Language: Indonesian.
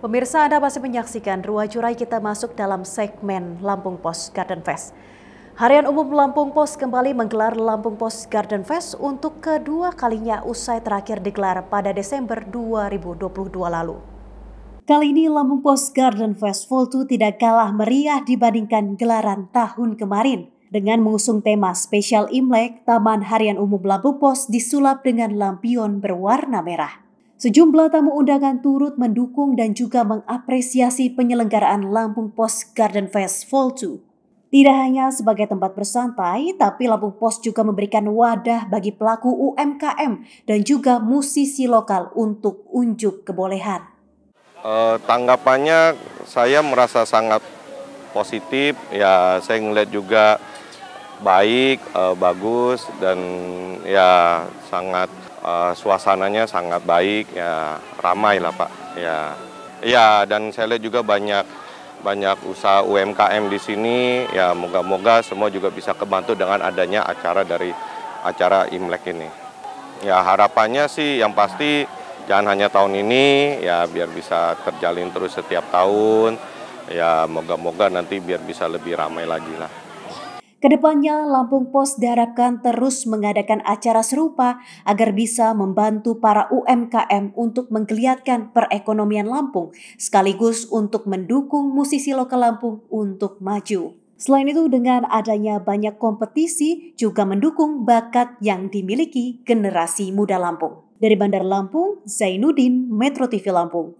Pemirsa Anda masih menyaksikan Ruang Curai kita masuk dalam segmen Lampung Post Garden Fest. Harian Umum Lampung Post kembali menggelar Lampung Post Garden Fest untuk kedua kalinya usai terakhir digelar pada Desember 2022 lalu. Kali ini Lampung Post Garden Fest Vol 2 tidak kalah meriah dibandingkan gelaran tahun kemarin. Dengan mengusung tema spesial Imlek, Taman Harian Umum Lampung Pos disulap dengan lampion berwarna merah. Sejumlah tamu undangan turut mendukung dan juga mengapresiasi penyelenggaraan Lampung Post Garden Fest Fall 2. Tidak hanya sebagai tempat bersantai, tapi Lampung Pos juga memberikan wadah bagi pelaku UMKM dan juga musisi lokal untuk unjuk kebolehan. E, tanggapannya saya merasa sangat positif, ya saya ngeliat juga baik, e, bagus, dan ya sangat uh, suasananya sangat baik ya ramai lah pak ya ya dan saya lihat juga banyak banyak usaha UMKM di sini ya moga-moga semua juga bisa kebantu dengan adanya acara dari acara Imlek ini ya harapannya sih yang pasti jangan hanya tahun ini ya biar bisa terjalin terus setiap tahun ya moga-moga nanti biar bisa lebih ramai lagi lah Kedepannya, Lampung Pos diharapkan terus mengadakan acara serupa agar bisa membantu para UMKM untuk menggeliatkan perekonomian Lampung, sekaligus untuk mendukung musisi lokal Lampung untuk maju. Selain itu, dengan adanya banyak kompetisi juga mendukung bakat yang dimiliki generasi muda Lampung. Dari Bandar Lampung, Zainuddin, Metro TV Lampung.